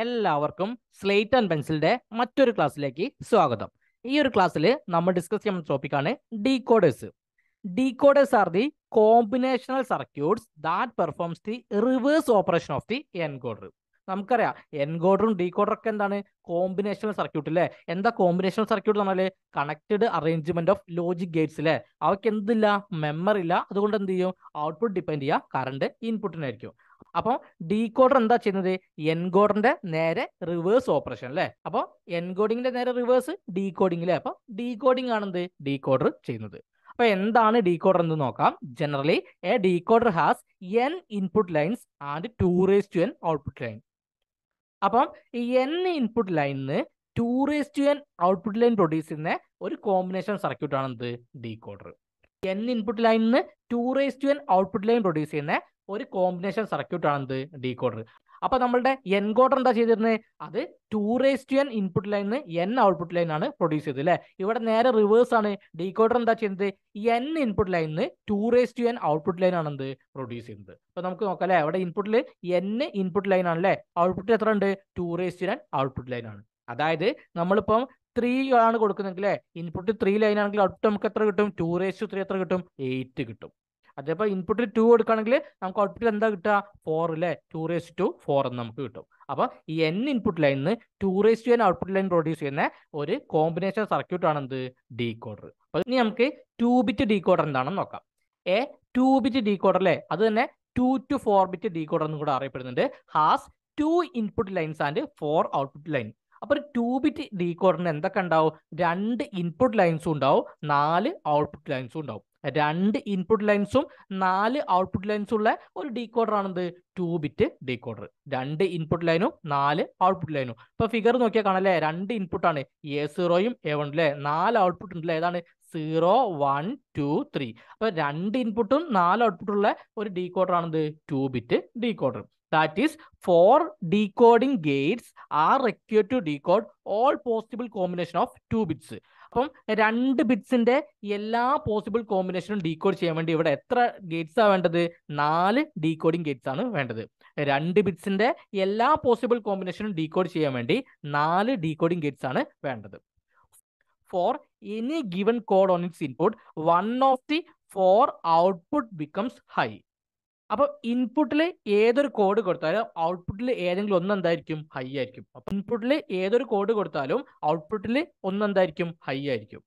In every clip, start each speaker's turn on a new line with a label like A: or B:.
A: എല്ലാവർക്കും slate and പെൻസിലിന്റെ മറ്റൊരു ക്ലാസ്സിലേക്ക് സ്വാഗതം ഈ ഒരു ക്ലാസ്സിൽ നമ്മൾ ഡിസ്കസ് ചെയ്യുന്ന ടോപ്പിക്കാണ് decoders decoders are the combinational circuits that performs the reverse operation of the encoder നമുക്കറിയാം എൻകോഡറും ഡീകോഡറും ഒക്കെ എന്താണ് കോമ്പിനേഷണൽ സർക്യൂട്ട് അല്ലേ എന്താ കോമ്പിനേഷണൽ സർക്യൂട്ട് എന്ന് പറഞ്ഞാൽ connected arrangement of logic gates അല്ലേ അവയ്ക്ക് എന്തില്ല മെമ്മറി ഇല്ല അതുകൊണ്ട് എന്ത് ചെയ്യും ഔട്ട്പുട്ട് ഡിപ്പെൻഡ് ചെയ്യുക കറണ്ട് ഇൻപുട്ടിനായിരിക്കും അപ്പോൾ ഡീകോഡർ എന്താ ചെയ്യുന്നത് എൻകോഡറിന്റെ നേരെ റിവേഴ്സ് ഓപ്പറേഷൻ അല്ലേ അപ്പോൾ എൻകോഡിങ്ങിന്റെ നേരെ റിവേഴ്സ് ഡീകോഡിങ്ങിലെ അപ്പോൾ ഡീകോഡിംഗ് ആണെന്ത് ഡീകോഡർ ചെയ്യുന്നത് അപ്പൊ എന്താണ് ഡീകോഡർ എന്ന് നോക്കാം generally a decoder has n input lines and two raise to n output line അപ്പം ഈ എൻ ഇൻപുട്ട് ലൈനിന് two raise to n output line produce ചെയ്യുന്ന ഒരു കോമ്പിനേഷൻ സർക്യൂട്ട് ആണ് എന്ത് ഡീകോഡർ എൻ ഇൻപുട്ട് ലൈനിൽ നിന്ന് two raise to n output line produce ചെയ്യുന്ന ഒരു കോമ്പിനേഷൻ സർക്യൂട്ട് ആണ് ആണെന്ത് ഡീകോഡർ അപ്പൊ നമ്മളുടെ കോഡർ എന്താ ചെയ്തിരുന്നത് അത് two raise to n input ലൈനിൽ നിന്ന് എൻ ഔട്ട്പുട്ട് ലൈൻ ആണ് പ്രൊഡ്യൂസ് ചെയ്തത് അല്ലെ ഇവിടെ നേരെ റിവേഴ്സ് ആണ് ഡീകോഡർ എന്താ ചെയ്യുന്നത് എൻ ഇൻപുട്ട് ലൈനിൽ നിന്ന് two raise to n output line ആണ് എന്ത് പ്രൊഡ്യൂസ് ചെയ്യുന്നത് അപ്പൊ നമുക്ക് നോക്കാം അല്ലെ അവിടെ ഇൻപുട്ടിൽ എൻ ഇൻപുട്ട് ലൈൻ ആണ് അല്ലെ ഔട്ട്പുട്ടിൽ എത്ര ഉണ്ട് two raise to n output line ആണ് അതായത് നമ്മളിപ്പം ത്രീ ആണ് കൊടുക്കുന്നെങ്കിൽ അല്ലേ ഇൻപുട്ട് ത്രീ ലൈൻ ആണെങ്കിൽ ഔട്ട്പുട്ട് നമുക്ക് എത്ര കിട്ടും ടു റേസ് ടു ത്രീ എത്ര കിട്ടും എയ്റ്റ് കിട്ടും അതേപോലെ ഇൻപുട്ടിൽ ടു കൊടുക്കുകയാണെങ്കിൽ നമുക്ക് ഔട്ട്പുട്ടിൽ എന്താ കിട്ടുക ഫോർ അല്ലേ ടു റേസ് ടു ഫോർ എന്ന് നമുക്ക് കിട്ടും അപ്പോൾ ഈ എൻ ഇൻപുട്ട് ലൈനിൽ നിന്ന് two raise to n output line produce ചെയ്യുന്ന ഒരു കോമ്പിനേഷൻ സർക്യൂട്ട് ആണ് എന്ത് ഡീകോഡർ അപ്പോൾ ഇനി നമുക്ക് ടു ബിറ്റ് ഡീകോഡർ എന്താണെന്ന് നോക്കാം എ ടു ബിറ്റ് ഡീകോഡർ അല്ലേ അത് തന്നെ two to four bit decoder എന്ന് കൂടെ അറിയപ്പെടുന്നുണ്ട് has two input lines and four output line അപ്പോൾ ഒരു ടു ബിറ്റ് ഡീകോഡറിന് എന്തൊക്കെ ഉണ്ടാവും രണ്ട് ഇൻപുട്ട് ലൈൻസും ഉണ്ടാവും നാല് ഔട്ട്പുട്ട് ലൈൻസും ഉണ്ടാവും രണ്ട് ഇൻപുട്ട് ലൈൻസും നാല് ഔട്ട്പുട്ട് ലൈൻസും ഉള്ള ഒരു ഡീകോഡർ ആണെന്ത് ടു ബിറ്റ് ഡീകോഡർ രണ്ട് ഇൻപുട്ട് ലൈനും നാല് ഔട്ട്പുട്ട് ലൈനും ഇപ്പൊ ഫിഗർ നോക്കിയാൽ കാണല്ലേ രണ്ട് ഇൻപുട്ടാണ് എ സീറോയും എ വൺ അല്ലെ നാല് ഔട്ട്പുട്ട് ഉണ്ടല്ലേ ഏതാണ് സീറോ വൺ ടു ത്രീ അപ്പൊ രണ്ട് ഇൻപുട്ടും നാല് ഔട്ട്പുട്ടും ഉള്ള ഒരു ഡീകോഡർ ആണെന്ത് two bit decoder that is four decoding gates are require to decode all possible combination of two bits അപ്പം രണ്ട് ബിറ്റ്സിന്റെ എല്ലാ പോസിബിൾ കോമ്പിനേഷനും ഡീകോഡ് ചെയ്യാൻ വേണ്ടി ഇവിടെ എത്ര ഗേറ്റ്സ് ആണ് വേണ്ടത് നാല് ഡീകോഡിംഗ് ഗേറ്റ്സ് ആണ് വേണ്ടത് രണ്ട് ബിറ്റ്സിന്റെ എല്ലാ പോസിബിൾ കോമ്പിനേഷനും ഡീകോഡ് ചെയ്യാൻ വേണ്ടി നാല് ഡീകോഡിംഗ് ഗേറ്റ്സ് ആണ് വേണ്ടത് for any given code on its input one of the four output becomes high അപ്പൊ ഇൻപുട്ടിൽ ഏതൊരു കോഡ് കൊടുത്താലും ഔട്ട്പുട്ടിൽ ഏതെങ്കിലും ഒന്ന് എന്തായിരിക്കും ഹൈ ആയിരിക്കും അപ്പൊ ഇൻപുട്ടിൽ ഏതൊരു കോഡ് കൊടുത്താലും ഔട്ട്പുട്ടിൽ ഒന്ന് എന്തായിരിക്കും ഹൈ ആയിരിക്കും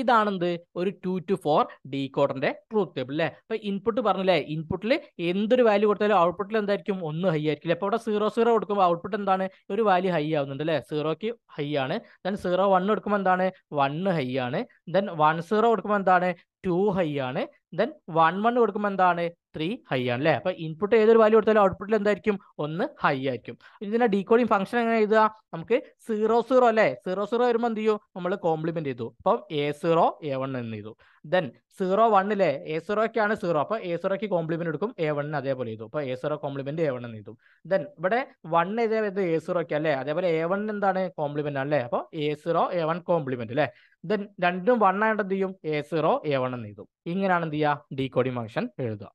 A: ഇതാണെന്ത് ഒരു ടു ടു ഫോർ ഡി കോഡറിന്റെ ട്രൂത്ത് ടേബിൾ അല്ലേ അപ്പൊ ഇൻപുട്ട് പറഞ്ഞില്ലേ ഇൻപുട്ടിൽ എന്തൊരു വാല്യൂ കൊടുത്താലും ഔട്ട്പുട്ടിൽ എന്തായിരിക്കും ഒന്ന് ഹൈ ആയിരിക്കില്ല അപ്പൊ ഇവിടെ സീറോ സീറോ കൊടുക്കുമ്പോൾ ഔട്ട്പുട്ട് എന്താണ് ഒരു വാല്യൂ ഹൈ ആവുന്നുണ്ട് അല്ലേ സീറോക്ക് ഹൈ ആണ് ദെൻ സീറോ വൺ കൊടുക്കുമ്പോൾ എന്താണ് വൺ ഹൈ ആണ് ദെൻ വൺ സീറോ കൊടുക്കുമ്പോൾ എന്താണ് ടു ഹൈ ആണ് ദെൻ വൺ വൺ കൊടുക്കുമ്പോൾ എന്താണ് ത്രീ ഹൈ ആണ് അല്ലേ അപ്പൊ ഇൻപുട്ട് ഏതൊരു വാല്യൂ കൊടുത്താലും ഔട്ട്പുട്ടിൽ എന്തായിരിക്കും ഒന്ന് ഹൈ ആയിരിക്കും ഇതിന്റെ ഡീകോഡിംഗ് ഫംഗ്ഷൻ എങ്ങനെ എഴുതുക നമുക്ക് സീറോ സീറോ അല്ലേ സീറോ സീറോ വരുമ്പോൾ എന്ത് ചെയ്യും നമ്മൾ കോംപ്ലിമെന്റ് ചെയ്തു അപ്പൊ എ സീറോ എ വൺ എന്ന് ചെയ്തു ദെൻ സീറോ വണ്ണിലെ എ സീറോയ്ക്കാണ് സീറോ അപ്പൊ എ സീറോയ്ക്ക് കോംപ്ലിമെന്റ് എടുക്കും എ വണ്ണിന് അതേപോലെ ചെയ്തു അപ്പൊ A zero complement A one എന്ന് ചെയ്തു ദെൻ ഇവിടെ വൺ ഇതേ എ സീറോയ്ക്ക് അല്ലേ അതേപോലെ എ വൺ എന്താണ് കോംപ്ലിമെന്റ് ആണ് അല്ലേ അപ്പോൾ A zero A one complement അല്ലേ ദെൻ രണ്ടും വൺ ആയിട്ട് എന്ത് ചെയ്യും എ സീറോ എ വൺ എന്ന് എഴുതും ഇങ്ങനെയാണ് എന്ത് ചെയ്യുക ഡീകോഡിംഗ് ഫംഗ്ഷൻ എഴുതുക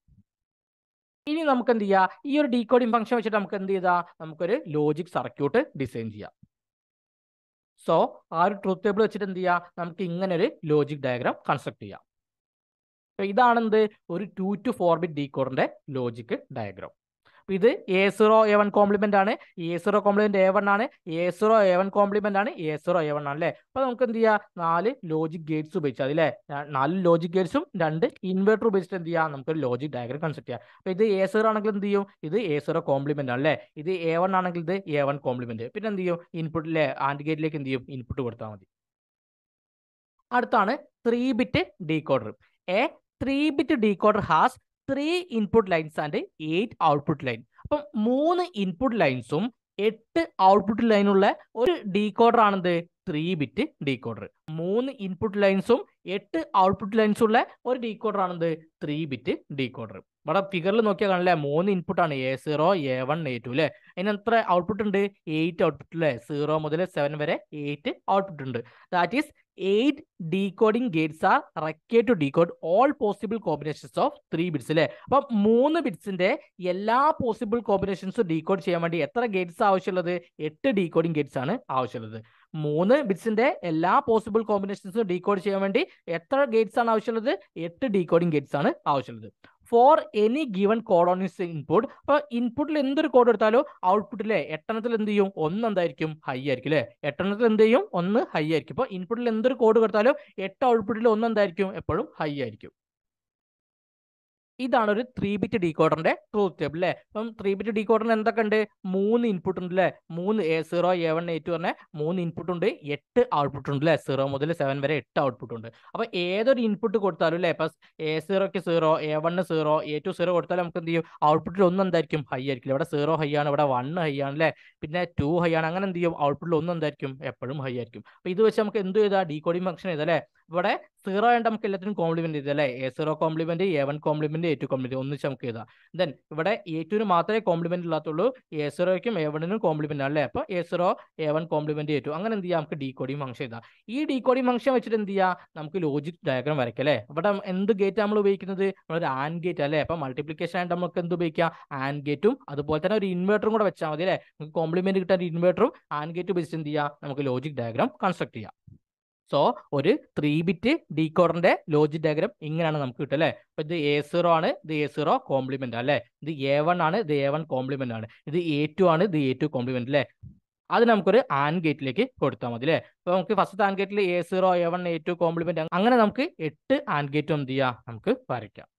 A: ഇനി നമുക്ക് എന്ത് ചെയ്യുക ഈ ഒരു ഡീകോഡിംഗ് ഫംഗ്ഷൻ വെച്ചിട്ട് നമുക്ക് എന്ത് ചെയ്താൽ നമുക്കൊരു ലോജിക് സർക്യൂട്ട് ഡിസൈൻ ചെയ്യാം സോ ആ ഒരു ട്രൂത്ത് ടേബിൾ വെച്ചിട്ട് എന്ത് ചെയ്യുക നമുക്ക് ഇങ്ങനെ ഒരു ലോജിക് ഡയഗ്രാം കൺസ്ട്രക്ട് ചെയ്യാം ഇതാണെന്ത് ഒരു ടു ടു ഫോർ ബിറ്റ് ഡീകോഡിന്റെ ലോജിക് ഡയഗ്രാം ഇത് A zero A one complement ആണ് A zero complement A one ആണ് A zero A one complement ആണ് എ സീറോ എ വൺ ആണ് അല്ലേ അപ്പൊ നമുക്ക് എന്ത് ചെയ്യാം നാല് ലോജിക് ഗേറ്റ്സ് ഉപയോഗിച്ചാൽ അല്ലേ നാല് ലോജിക് ഗേറ്റ്സും രണ്ട് ഇൻവെർട്ടർ ഉപയോഗിച്ചിട്ട് എന്ത് ചെയ്യാം നമുക്കൊരു ലോജിക് ഡയഗ്രം കൺസെപ്റ്റ് ചെയ്യാം അപ്പൊ ഇത് എ സീറോ ആണെങ്കിൽ എന്ത് ചെയ്യും ഇത് എ സീറോ കോംപ്ലിമെന്റ് ആണ് അല്ലേ ഇത് എ വൺ ആണെങ്കിൽ ഇത് എ വൺ കോംപ്ലിമെന്റ് പിന്നെ എന്ത് ചെയ്യും ഇൻപുട്ടിലെ ആൻഡ് ഗേറ്റിലേക്ക് എന്ത് ചെയ്യും ഇൻപുട്ട് കൊടുത്താൽ മതി അടുത്താണ് three bit decoder a three bit decoder has three input lines and eight output line അപ്പം മൂന്ന് ഇൻപുട്ട് ലൈൻസും എട്ട് ഔട്ട്പുട്ട് ലൈനുള്ള ഒരു ഡീകോഡർ ആണെന്ത് ത്രീ ബിറ്റ് ഡീകോഡർ മൂന്ന് ഇൻപുട്ട് ലൈൻസും എട്ട് ഔട്ട്പുട്ട് ലൈൻസും ഉള്ള ഒരു ഡീകോഡർ ആണെന്ത് ത്രീ ബിറ്റ് ഡീകോഡർ ഇവിടെ ഫിഗറിൽ നോക്കിയാൽ കാണില്ലേ മൂന്ന് ഇൻപുട്ടാണ് A zero A one A two അല്ലേ അതിന് എത്ര ഔട്ട്പുട്ട് ഉണ്ട് എയ്റ്റ് ഔട്ട്പുട്ട് അല്ലേ സീറോ മുതൽ സെവൻ വരെ എയ്റ്റ് ഔട്ട്പുട്ട് ഉണ്ട് that is eight decoding gates are required to decode all possible combinations of three bits അല്ലേ അപ്പം മൂന്ന് ബിറ്റ്സിന്റെ എല്ലാ പോസിബിൾ കോമ്പിനേഷൻസും ഡീകോഡ് ചെയ്യാൻ വേണ്ടി എത്ര ഗേറ്റ്സ് ആവശ്യമുള്ളത് എട്ട് ഡീകോഡിംഗ് ഗേറ്റ്സ് ആണ് ആവശ്യമുള്ളത് മൂന്ന് ബിറ്റ്സിന്റെ എല്ലാ പോസിബിൾ കോമ്പിനേഷൻസും ഡീകോഡ് ചെയ്യാൻ വേണ്ടി എത്ര ഗേറ്റ്സ് ആണ് ആവശ്യമുള്ളത് എട്ട് ഡീകോഡിംഗ് ഗേറ്റ്സ് ആണ് ആവശ്യമുള്ളത് for any given code on is input അപ്പൊ ഇൻപുട്ടിൽ എന്തൊരു കോഡ് എടുത്താലോ ഔട്ട്പുട്ടിലെ എട്ടെണ്ണത്തിൽ എന്ത് ചെയ്യും ഒന്ന് എന്തായിരിക്കും ഹൈ ആയിരിക്കും അല്ലെ എട്ടെണ്ണത്തിൽ എന്ത് ചെയ്യും ഒന്ന് ഹൈ ആയിരിക്കും അപ്പൊ ഇൻപുട്ടിൽ എന്തൊരു കോഡ് കൊടുത്താലോ എട്ട് ഔട്ട്പുട്ടിൽ ഒന്ന് എന്തായിരിക്കും എപ്പോഴും ഹൈ ആയിരിക്കും ഇതാണ് ഒരു ത്രീ ബിറ്റ് ഡീകോഡറിന്റെ ട്രൂത്ത് ടേബിൾ അല്ലേ അപ്പം ത്രീ ബിറ്റ് ഡീകോഡറിന് എന്തൊക്കെ ഉണ്ട് മൂന്ന് ഇൻപുട്ട് ഉണ്ട് അല്ലേ മൂന്ന് A zero A one A two പറഞ്ഞ മൂന്ന് ഇൻപുട്ട് ഉണ്ട് എട്ട് ഔട്ട്പുട്ട് ഉണ്ട് അല്ലേ സീറോ മുതൽ സെവൻ വരെ എട്ട് ഔട്ട്പുട്ട് ഉണ്ട് അപ്പൊ ഏതൊരു ഇൻപുട്ട് കൊടുത്താലും അല്ലേ ഇപ്പൊ എ സീറോക്ക് zero A one zero A two zero കൊടുത്താലും നമുക്ക് എന്ത് ചെയ്യും ഔട്ട്പുട്ടിൽ ഒന്ന് എന്തായിരിക്കും ഹൈ ആയിരിക്കില്ല ഇവിടെ സീറോ ഹൈ ആണ് ഇവിടെ വണ്ണ് ഹൈ ആണ് അല്ലേ പിന്നെ ടു ഹൈ ആണ് അങ്ങനെ എന്ത് ചെയ്യും ഔട്ട്പുട്ടിൽ ഒന്ന് എന്തായിരിക്കും എപ്പോഴും ഹൈ ആയിരിക്കും അപ്പൊ ഇത് വെച്ച് നമുക്ക് എന്ത് ചെയ്താൽ ഡീകോഡിംഗ് ഫംഗ്ഷൻ ചെയ്തല്ലേ ഇവിടെ സീറോ ആയിട്ട് നമുക്ക് എല്ലാത്തിനും കോംപ്ലിമെന്റ് ചെയ്ത് അല്ലേ A zero complement A one complement A two complement ഒന്നിച്ച് നമുക്ക് ചെയ്താൽ ദെൻ ഇവിടെ എ ടുവിന് മാത്രമേ കോംപ്ലിമെന്റ് ഇല്ലാത്തുള്ളൂ എ സീറോയ്ക്കും എ വണ്ണിനും കോംപ്ലിമെന്റ് അല്ലേ അപ്പോൾ A zero A one complement A two അങ്ങനെ എന്ത് ചെയ്യാം നമുക്ക് ഡി കോഡിങ് ഫംഗ്ഷൻ ചെയ്താൽ ഈ ഡി കോഡിങ് ഫംഗ്ഷൻ വെച്ചിട്ട് എന്ത് ചെയ്യാം നമുക്ക് ലോജിക് ഡയഗ്രാം വരയ്ക്കാം ഇവിടെ എന്ത് ഗേറ്റ് നമ്മൾ ഉപയോഗിക്കുന്നത് നമ്മളൊരു ആൻ ഗേറ്റ് അല്ലേ അപ്പൊ മൾട്ടിപ്ലിക്കേഷൻ ആയിട്ട് നമുക്ക് എന്ത് ഉപയോഗിക്കാം ആൻ ഗേറ്റും അതുപോലെ തന്നെ ഒരു ഇൻവേർട്ടറും കൂടെ വെച്ചാൽ മതി അല്ലേ നമുക്ക് കോംപ്ലിമെന്റ് കിട്ടാൻ ഇൻവേർട്ടറും ആൻ ഗേറ്റ് ഉപയോഗിച്ച് എന്ത് ചെയ്യാം നമുക്ക് ലോജിക് ഡയഗ്രാം കൺസ്ട്രക്ട് ചെയ്യാം സോ ഒരു ത്രീ ബിറ്റ് ഡീകോഡറിന്റെ ലോജിക് ഡയഗ്രം ഇങ്ങനെയാണ് നമുക്ക് കിട്ടുക അല്ലേ അപ്പൊ ഇത് എ സീറോ ആണ് ഇത് എ സീറോ കോംപ്ലിമെന്റ് അല്ലേ ഇത് എ വൺ ആണ് ഇത് എ വൺ കോംപ്ലിമെന്റ് ആണ് ഇത് എ ടു ആണ് ഇത് എ ടു കോംപ്ലിമെന്റ് അല്ലേ അത് നമുക്കൊരു ആൻഡ് ഗേറ്റിലേക്ക് കൊടുത്താൽ മതി അല്ലേ അപ്പൊ നമുക്ക് ഫസ്റ്റ് ആൻഡ് ഗേറ്റിൽ A zero A one A two complement അങ്ങനെ നമുക്ക് എട്ട് ആൻഡ് ഗേറ്റ് എന്ത് ചെയ്യാം നമുക്ക് വരയ്ക്കാം